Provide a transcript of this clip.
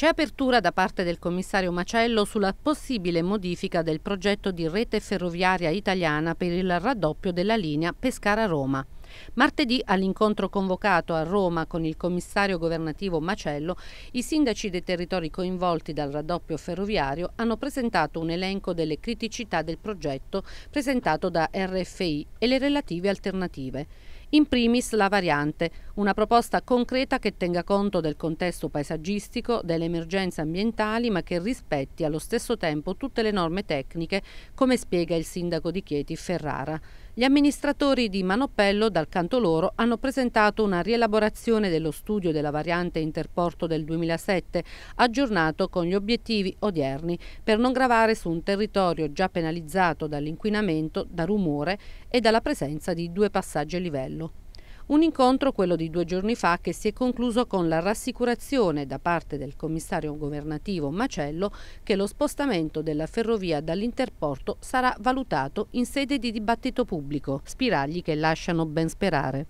C'è apertura da parte del commissario Macello sulla possibile modifica del progetto di rete ferroviaria italiana per il raddoppio della linea Pescara-Roma. Martedì, all'incontro convocato a Roma con il commissario governativo Macello, i sindaci dei territori coinvolti dal raddoppio ferroviario hanno presentato un elenco delle criticità del progetto presentato da RFI e le relative alternative. In primis la variante, una proposta concreta che tenga conto del contesto paesaggistico, delle emergenze ambientali, ma che rispetti allo stesso tempo tutte le norme tecniche, come spiega il sindaco di Chieti Ferrara. Gli amministratori di Manopello, dal canto loro, hanno presentato una rielaborazione dello studio della variante interporto del 2007, aggiornato con gli obiettivi odierni, per non gravare su un territorio già penalizzato dall'inquinamento, da rumore e dalla presenza di due passaggi a livello. Un incontro, quello di due giorni fa, che si è concluso con la rassicurazione da parte del commissario governativo Macello che lo spostamento della ferrovia dall'interporto sarà valutato in sede di dibattito pubblico, spiragli che lasciano ben sperare.